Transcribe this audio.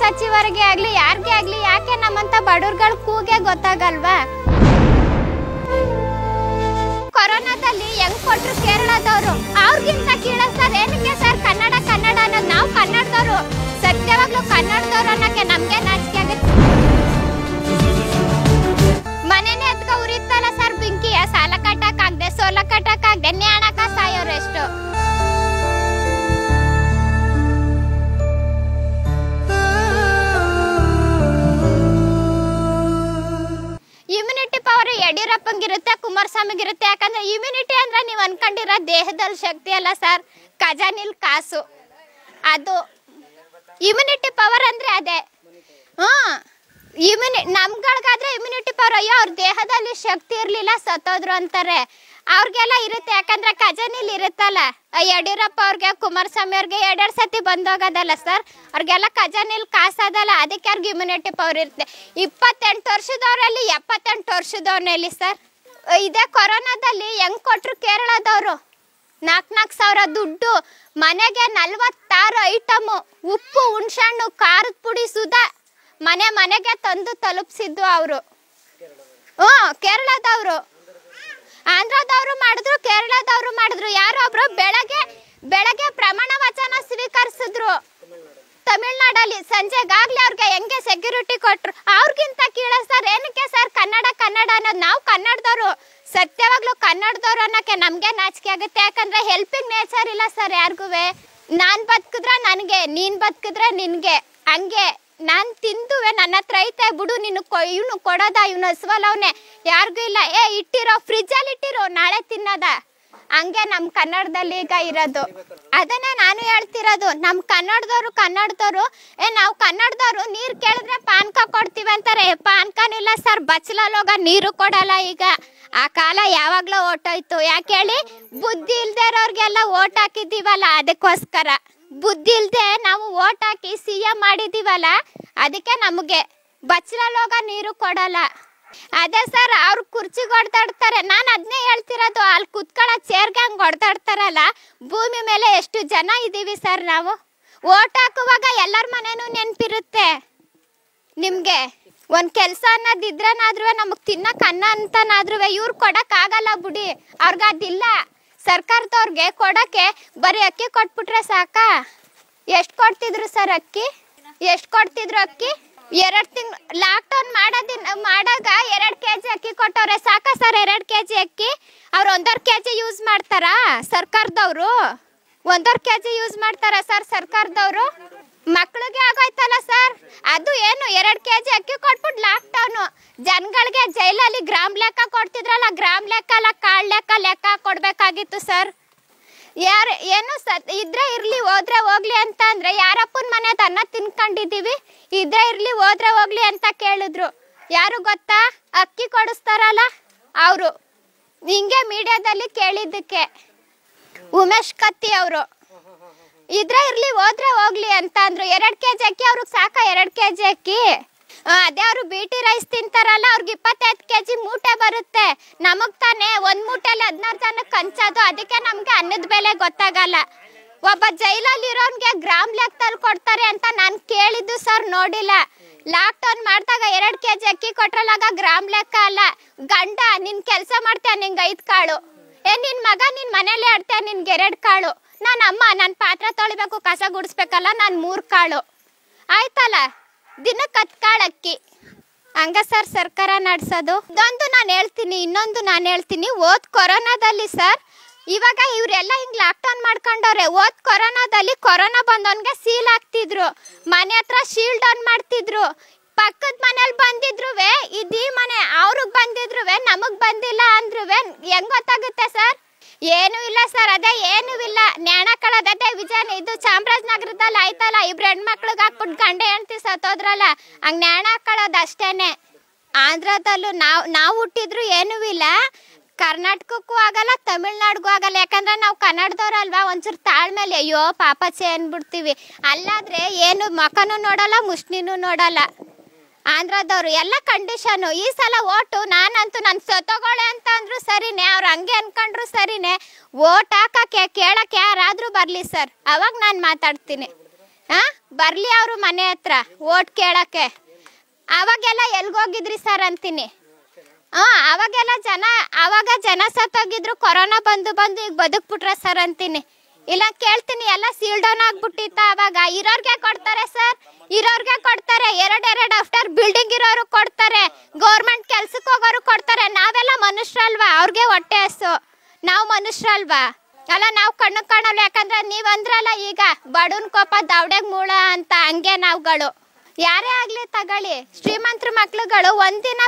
ಸಚಿವರಿಗೆ ಆಗ್ಲಿ ಯಾರಿಗೆ ಆಗ್ಲಿ ಯಾಕೆ ನಮ್ಮಂತ ಬಡವ್ರಗಳ ಕೂಗೆ ಗೊತ್ತಾಗಲ್ವಾ ಕೊರೋನಾದಲ್ಲಿ ಹೆಂಗ್ ಕೊಟ್ರು ಕೇರಳದವರು ಅವ್ರಿಗಿಂತ ಕುಮಾರ್ ಕುಮಾರಸ್ವಾಮಿಗಿರುತ್ತೆ ಯಾಕಂದ್ರೆ ಇಮ್ಯುನಿಟಿ ಅಂದ್ರೆ ನೀವು ಅನ್ಕೊಂಡಿರ ದೇಹದಲ್ಲಿ ಶಕ್ತಿ ಅಲ್ಲ ಸರ್ ಖಜಾನಿಲ್ ಕಾಸು ಅದು ಇಮ್ಯುನಿಟಿ ಪವರ್ ಅಂದ್ರೆ ಅದೇ ಹ ಇಮ್ಯುನಿ ನಮ್ಗಳಿಗಾದ್ರೆ ಇಮ್ಯುನಿಟಿ ಪವರ್ ಅಯ್ಯೋ ಅವ್ರ ದೇಹದಲ್ಲಿ ಶಕ್ತಿ ಇರಲಿಲ್ಲ ಸತ್ತೋದ್ರು ಅಂತಾರೆ ಅವ್ರಿಗೆಲ್ಲ ಇರುತ್ತೆ ಯಾಕಂದ್ರೆ ಖಜಾನೆಲಿ ಇರುತ್ತಲ್ಲ ಯಡಿಯೂರಪ್ಪ ಅವ್ರಿಗೆ ಕುಮಾರಸ್ವಾಮಿ ಅವ್ರಿಗೆ ಎರಡೆರಡು ಸತಿ ಬಂದೋಗದಲ್ಲ ಸರ್ ಅವ್ರಿಗೆಲ್ಲ ಖಜಾನೆಲಿ ಕಾಸಾದಲ್ಲ ಅದಕ್ಕೆ ಅವ್ರಿಗೆ ಇಮ್ಯುನಿಟಿ ಪವರ್ ಇರುತ್ತೆ ಇಪ್ಪತ್ತೆಂಟು ವರ್ಷದವ್ರಲ್ಲಿ ಎಪ್ಪತ್ತೆಂಟು ವರ್ಷದವ್ರಲ್ಲಿ ಸರ್ ಇದೇ ಕೊರೋನಾದಲ್ಲಿ ಹೆಂಗ್ ಕೊಟ್ರು ಕೇರಳದವರು ನಾಲ್ಕು ನಾಲ್ಕು ಸಾವಿರ ದುಡ್ಡು ಮನೆಗೆ ನಲ್ವತ್ತಾರು ಐಟಮು ಉಪ್ಪು ಹುಣ್ಸಣ್ಣು ಖಾರದ ಪುಡಿ ಸುಧಾ ಮನೆ ಮನೆಗೆ ತಂದು ತಲುಪಿಸಿದ್ದು ಅವರು ಹ್ಞೂ ಕೇರಳದವರು ಆಂಧ್ರದವರು ಮಾಡಿದ್ರು ಕೇರಳದವರು ಮಾಡಿದ್ರು ಯಾರೊಬ್ರು ಬೆಳಗ್ಗೆ ಬೆಳಗ್ಗೆ ಪ್ರಮಾಣ ವಚನ ಸ್ವೀಕರಿಸಿದ್ರು ತಮಿಳ್ನಾಡಲ್ಲಿ ಸಂಜೆಗಾಗ್ಲೇ ಅವ್ರಿಗೆ ಹೆಂಗೆ ಸೆಕ್ಯೂರಿಟಿ ಕೊಟ್ರು ಅವ್ರಿಗಿಂತ ಕೀಳ ಸರ್ ಏನಕ್ಕೆ ಸರ್ ಕನ್ನಡ ಕನ್ನಡ ಅನ್ನೋದು ನಾವು ಕನ್ನಡದವರು ಸತ್ಯವಾಗ್ಲೂ ಕನ್ನಡದವ್ರು ಅನ್ನೋಕೆ ನಮಗೆ ನಾಚಿಕೆ ಆಗುತ್ತೆ ಯಾಕಂದ್ರೆ ಹೆಲ್ಪಿಂಗ್ ನೇಚರ್ ಇಲ್ಲ ಸರ್ ಯಾರಿಗೂ ನಾನು ಬದುಕಿದ್ರೆ ನನಗೆ ನೀನು ಬದುಕಿದ್ರೆ ನಿನಗೆ ಹಂಗೆ ನಾನು ತಿಂದುವೆ ನನ್ನ ಹತ್ರ ಐತೆ ಬಿಡು ನೀನು ಇವನು ಕೊಡೋದ ಇವನು ಹಸುವಲ್ಲವನೇ ಯಾರಿಗೂ ಇಲ್ಲ ಏ ಇಟ್ಟಿರೋ ಫ್ರಿಜ್ಜಲ್ಲಿ ಇಟ್ಟಿರೋ ನಾಳೆ ತಿನ್ನೋದ ಹಂಗೆ ನಮ್ಮ ಕನ್ನಡದಲ್ಲಿ ಈಗ ಇರೋದು ಅದನ್ನೇ ನಾನು ಹೇಳ್ತಿರೋದು ನಮ್ಮ ಕನ್ನಡದವರು ಕನ್ನಡದವರು ಏ ನಾವು ಕನ್ನಡದವರು ನೀರು ಕೇಳಿದ್ರೆ ಪಾನ್ಕ ಕೊಡ್ತೀವಿ ಅಂತಾರೆ ಪಾನ್ಕನಿಲ್ಲ ಸರ್ ಬಚ್ಚಲಲ್ಲಿ ಹೋಗ ನೀರು ಕೊಡಲ್ಲ ಈಗ ಆ ಕಾಲ ಯಾವಾಗಲೂ ಓಟೋಯ್ತು ಯಾಕೆ ಹೇಳಿ ಬುದ್ಧಿ ಇಲ್ದೇ ಇರೋರಿಗೆಲ್ಲ ಓಟ್ ಹಾಕಿದ್ದೀವಲ್ಲ ಅದಕ್ಕೋಸ್ಕರ ಬುದ್ಧಿ ನಾವು ಓಟ್ ಹಾಕಿ ಸಿ ಎಂ ಮಾಡಿದ್ದೀವಲ್ಲ ಅದಕ್ಕೆ ನಮಗೆ ಬಚ್ಚಲಲ್ಲೋಗ ನೀರು ಕೊಡಲ್ಲ ಅದೇ ಸರ್ ಅವ್ರು ಕುರ್ಚಿ ಹೊಡೆದಾಡ್ತಾರೆ ನಾನು ಅದನ್ನೇ ಹೇಳ್ತಿರೋದು ಅಲ್ಲಿ ಕುತ್ಕೊಳ್ಳೋ ಚೇರ್ಗೆ ಹಂಗೆ ಹೊಡೆದಾಡ್ತಾರಲ್ಲ ಭೂಮಿ ಮೇಲೆ ಎಷ್ಟು ಜನ ಇದ್ದೀವಿ ಸರ್ ನಾವು ಓಟ್ ಹಾಕುವಾಗ ಎಲ್ಲರ ಮನೇನೂ ನೆನಪಿರುತ್ತೆ ನಿಮಗೆ ಒಂದು ಕೆಲಸ ಅನ್ನೋದು ಇದ್ರನಾದ್ರೂ ನಮಗೆ ತಿನ್ನಕ್ಕೆ ಅನ್ನ ಅಂತನಾದ್ರೂ ಇವ್ರು ಕೊಡೋಕ್ಕಾಗಲ್ಲ ಬಿಡಿ ಅವ್ರಿಗದಿಲ್ಲ ಅದಿಲ್ಲ ಸರ್ಕಾರದವ್ರಿಗೆ ಕೊಡಕ್ಕೆ ಬರೀ ಅಕ್ಕಿ ಕೊಟ್ಬಿಟ್ರೆ ಸಾಕಾ ಎಷ್ಟು ಕೊಡ್ತಿದ್ರು ಸರ್ ಅಕ್ಕಿ ಎಷ್ಟು ಕೊಡ್ತಿದ್ರು ಅಕ್ಕಿ ಎರಡು ತಿಂಗ್ ಲಾಕ್ಡೌನ್ ಮಾಡೋದಿನ ಮಾಡಾಗ ಎರಡು ಕೆ ಜಿ ಅಕ್ಕಿ ಕೊಟ್ಟವ್ರೆ ಸಾಕಾ ಸರ್ ಎರಡು ಕೆ ಜಿ ಅಕ್ಕಿ ಅವ್ರು ಒಂದೂವರೆ ಕೆ ಜಿ ಯೂಸ್ ಮಾಡ್ತಾರಾ ಸರ್ಕಾರದವರು ಒಂದೂವರೆ ಕೆ ಜಿ ಯೂಸ್ ಮಾಡ್ತಾರಾ ಸರ್ ಸರ್ಕಾರದವರು ಮಕ್ಕಳಿಗೆ ಆಗೋಯ್ತಲ್ಲ ಸರ್ ಅದು ಏನು ಎರಡು ಕೆ ಜಿ ಅಕ್ಕಿ ಕೊಟ್ಬಿಟ್ಟು ಲಾಕ್ಡೌನು ಜನಗಳಿಗೆ ಜೈಲಲ್ಲಿ ಗ್ರಾಮ್ ಲೆಕ್ಕ ಕೊಡ್ತಿದ್ರಲ್ಲ ಗ್ರಾಮ್ ಲೆಕ್ಕ ಅಲ್ಲ ಕಾಳ್ ಲೆಕ್ಕ ಲೆಕ್ಕ ಕೊಡಬೇಕಾಗಿತ್ತು ಸರ್ ಯಾರು ಏನು ಸತ್ ಇದ್ರೆ ಇರಲಿ ಹೋದ್ರೆ ಹೋಗ್ಲಿ ಅಂತ ಅಂದರೆ ಯಾರಪ್ಪನ ಮನೆ ತನ್ನ ತಿನ್ಕೊಂಡಿದ್ದೀವಿ ಇದ್ರೆ ಇರಲಿ ಹೋದ್ರೆ ಹೋಗ್ಲಿ ಅಂತ ಕೇಳಿದ್ರು ಯಾರು ಗೊತ್ತಾ ಅಕ್ಕಿ ಕೊಡಿಸ್ತಾರಲ್ಲ ಅವರು ಹಿಂಗೆ ಮೀಡಿಯಾದಲ್ಲಿ ಕೇಳಿದ್ದಕ್ಕೆ ಉಮೇಶ್ ಕತ್ತಿ ಅವರು ಇದ್ರ ಇರ್ಲಿ ಹೋದ್ರೆ ಹೋಗ್ಲಿ ಅಂತ ಅಂದ್ರು ಎರಡ್ ಕೆ ಜಿ ಅಕ್ಕಿ ಅವ್ರಿಗೆ ಸಾಕ ಎರಡು ಕೆ ಜಿ ಅಕ್ಕಿ ಅದೇ ಅವ್ರು ಬಿಟಿ ರೈಸ್ ತಿಂತಾರಲ್ಲ ಅವ್ರಿಗೆ ಇಪ್ಪತ್ತೈದು ಕೆ ಜಿ ಮೂಟೆ ಬರುತ್ತೆ ನಮಗ್ ತಾನೆ ಒಂದ್ ಮೂಟೆಲಿ ಹದಿನಾರು ಜನಕ್ಕೆ ಕಂಚೋದು ಅದಕ್ಕೆ ನಮ್ಗೆ ಅನ್ನದ ಬೆಲೆ ಗೊತ್ತಾಗಲ್ಲ ಒಬ್ಬ ಜೈಲಲ್ಲಿ ಇರೋನ್ಗೆ ಗ್ರಾಮ್ ಲೆಕ್ಕದಲ್ಲಿ ಕೊಡ್ತಾರೆ ಅಂತ ನಾನು ಕೇಳಿದ್ದು ಸರ್ ನೋಡಿಲ್ಲ ಲಾಕ್ ಡೌನ್ ಮಾಡಿದಾಗ ಎರಡು ಕೆ ಜಿ ಅಕ್ಕಿ ಕೊಟ್ರಲ್ಲಾಗ ಗ್ರಾಮ್ ಲೆಕ್ಕ ಅಲ್ಲ ಗಂಡ ನಿನ್ ಕೆಲಸ ಮಾಡ್ತೇನೆ ನಿಂಗೆ ಐದು ಕಾಳು ಏ ನಿನ್ ಮಗ ನಿನ್ ಮನೇಲಿ ಆಡ್ತೇನೆ ನಿನ್ಗೆ ಎರಡು ಕಾಳು ನನ್ನ ಅಮ್ಮ ನಾನು ಪಾತ್ರ ತೊಳಿಬೇಕು ಕಸ ಗುಡಿಸ್ಬೇಕಲ್ಲ ನಾನು ಮೂರು ಕಾಳು ಆಯ್ತಲ್ಲ ದಿನಕ್ಕೆ ಹತ್ತು ಕಾಳು ಅಕ್ಕಿ ಹಂಗ ಸರ್ ಸರ್ಕಾರ ನಡೆಸೋದು ಇದೊಂದು ನಾನು ಹೇಳ್ತೀನಿ ಇನ್ನೊಂದು ನಾನು ಹೇಳ್ತೀನಿ ಓದ್ ಕೊರೋನಾದಲ್ಲಿ ಸರ್ ಇವಾಗ ಇವರೆಲ್ಲ ಹಿಂಗೆ ಡೌನ್ ಮಾಡ್ಕೊಂಡವ್ರೆ ಓದ್ ಕೊರೋನಾದಲ್ಲಿ ಕೊರೋನಾ ಬಂದವನ್ಗೆ ಸೀಲ್ ಹಾಕ್ತಿದ್ರು ಮನೆ ಹತ್ರ ಶೀಲ್ಡ್ ಆನ್ ಮಾಡ್ತಿದ್ರು ಪಕ್ಕದ ಮನೇಲಿ ಬಂದಿದ್ರು ಇದೀ ಮನೆ ಅವ್ರಿಗೆ ಬಂದಿದ್ರು ನಮಗ್ ಬಂದಿಲ್ಲ ಅಂದ್ರೂ ಹೆಂಗ್ ಗೊತ್ತಾಗುತ್ತೆ ಸರ್ ಏನೂ ಇಲ್ಲ ಸರ್ ಅದೇ ಏನೂ ಇಲ್ಲ ನ್ಯಾಣ ಕಳದದೇ ವಿಜಯನ್ ಇದು ಚಾಮರಾಜನಗರದಲ್ಲಿ ಆಯ್ತಲ್ಲ ಇಬ್ರು ಹೆಣ್ಮಕ್ಳಿಗ್ ಹಾಕ್ಬಿಟ್ಟು ಗಂಡ ಹೆಣ್ತಿ ಸತ್ತೋದ್ರಲ್ಲ ಹಂಗ ನ್ಯಾಣ ಅಷ್ಟೇನೆ ಆಂಧ್ರದಲ್ಲೂ ನಾವು ನಾವು ಹುಟ್ಟಿದ್ರು ಏನೂ ಇಲ್ಲ ಕರ್ನಾಟಕಕ್ಕೂ ಆಗಲ್ಲ ತಮಿಳ್ನಾಡಿಗೂ ಆಗಲ್ಲ ಯಾಕಂದ್ರೆ ನಾವು ಕನ್ನಡದವ್ರಲ್ವಾ ಒಂಚೂರು ತಾಳ್ಮೇಲೆ ಅಯ್ಯೋ ಪಾಪಚೆ ಅಂದ್ಬಿಡ್ತೀವಿ ಅಲ್ಲಾದ್ರೆ ಏನು ಮಕನೂ ನೋಡಲ್ಲ ಮುಷ್ಣಿನೂ ನೋಡಲ್ಲ ಆಂಧ್ರದವ್ರು ಎಲ್ಲ ಕಂಡೀಷನು ಈ ಸಲ ಓಟು ನಾನಂತೂ ನನ್ನ ಸೊತಗೊಳೆ ಅಂತ ಅಂದ್ರು ಸರಿನೇ ಅವ್ರು ಹಂಗೆ ಅನ್ಕೊಂಡ್ರು ಸರಿನೇ ಓಟ್ ಹಾಕಕ್ಕೆ ಕೇಳಕ್ಕೆ ಯಾರಾದ್ರೂ ಬರಲಿ ಸರ್ ಅವಾಗ ನಾನು ಮಾತಾಡ್ತೀನಿ ಹಾ ಬರಲಿ ಅವರು ಮನೆ ಹತ್ರ ಓಟ್ ಕೇಳಕ್ಕೆ ಅವಾಗೆಲ್ಲ ಎಲ್ಗೋಗಿದ್ರಿ ಸರ್ ಅಂತೀನಿ ಹಾಂ ಅವಾಗೆಲ್ಲ ಜನ ಅವಾಗ ಜನ ಸತ್ತೋಗಿದ್ರು ಕೊರೋನಾ ಬಂದು ಬಂದು ಈಗ ಬಿಟ್ರ ಸರ್ ಅಂತೀನಿ ಇಲ್ಲ ಕೇಳ್ತೀನಿ ಎಲ್ಲ ಸೀಲ್ ಡೌನ್ ಆಗ್ಬಿಟ್ಟಿತ್ತ ಅವಾಗ ಇರೋರ್ಗೆ ಕೊಡ್ತಾರೆ ಸರ್ ಇರೋರ್ಗೆ ಕೊಡ್ತಾರೆ ಎರಡೆರಡು ಆಫ್ಟರ್ ಬಿಲ್ಡಿಂಗ್ ಇರೋರು ಕೊಡ್ತಾರೆ ಗೌರ್ಮೆಂಟ್ ಕೆಲ್ಸಕ್ಕೆ ಹೋಗೋರು ಕೊಡ್ತಾರೆ ನಾವೆಲ್ಲ ಮನುಷ್ಯರಲ್ವಾ ಅವ್ರಿಗೆ ಹೊಟ್ಟೆ ಹಸು ನಾವು ಮನುಷ್ಯರಲ್ವಾ ಅಲ್ಲ ನಾವು ಕಣ್ಣು ಕಾಣಲ್ಲ ಯಾಕಂದ್ರೆ ನೀವ್ ಅಂದ್ರಲ್ಲ ಈಗ ಬಡೂನ್ ಕೋಪ ದವಡೆಗ್ ಮೂಳ ಅಂತ ಹಂಗೆ ನಾವುಗಳು ಯಾರೇ ಆಗ್ಲಿ ತಗೊಳ್ಳಿ ಶ್ರೀಮಂತ್ರ ಮಕ್ಳುಗಳು ಒಂದಿನ